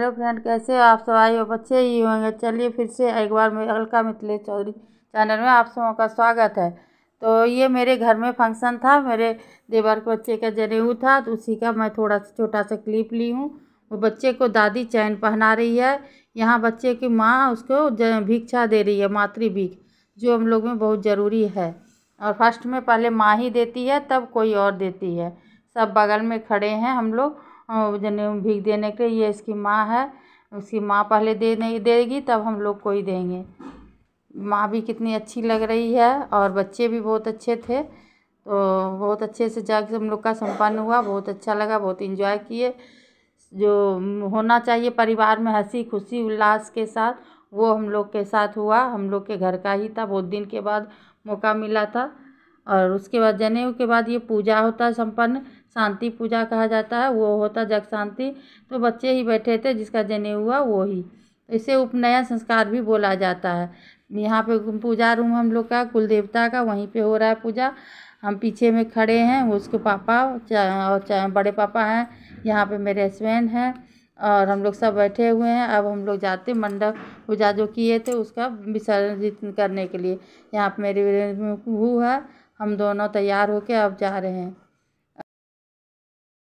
hello friend कैसे आप सब आई हो बच्चे ही होंगे चलिए फिर से एक बार मेरे अलका मिथिलेश चौधरी चैनल में आप सबों का स्वागत है तो ये मेरे घर में फंक्शन था मेरे देवर के बच्चे का जनेऊ था तो उसी का मैं थोड़ा सा छोटा सा क्लिप ली हूँ वो बच्चे को दादी चैन पहना रही है यहाँ बच्चे की माँ उसको भिक्षा दे रही है मातृ भीख जो हम लोग में बहुत ज़रूरी है और फर्स्ट में पहले माँ ही देती है तब कोई और देती है सब बगल में खड़े हैं हम लोग जने भीख देने के ये इसकी माँ है उसकी माँ पहले दे नहीं देगी तब हम लोग को ही देंगे माँ भी कितनी अच्छी लग रही है और बच्चे भी बहुत अच्छे थे तो बहुत अच्छे से जाके हम लोग का संपन्न हुआ बहुत अच्छा लगा बहुत इंजॉय किए जो होना चाहिए परिवार में हंसी खुशी उल्लास के साथ वो हम लोग के साथ हुआ हम लोग के घर का ही था बहुत दिन के बाद मौका मिला था और उसके बाद जनेऊ के बाद ये पूजा होता है संपन्न शांति पूजा कहा जाता है वो होता जग शांति तो बच्चे ही बैठे थे जिसका जने हुआ वो ही इसे उपनयन संस्कार भी बोला जाता है यहाँ पे पूजा रूम हम लोग का कुल देवता का वहीं पे हो रहा है पूजा हम पीछे में खड़े हैं उसके पापा और बड़े पापा हैं यहाँ पे मेरे हस्बैंड हैं और हम लोग सब बैठे हुए हैं अब हम लोग जाते मंडप पूजा जो किए थे उसका विसर्जन करने के लिए यहाँ पे मेरे हु है हम दोनों तैयार होके अब जा रहे हैं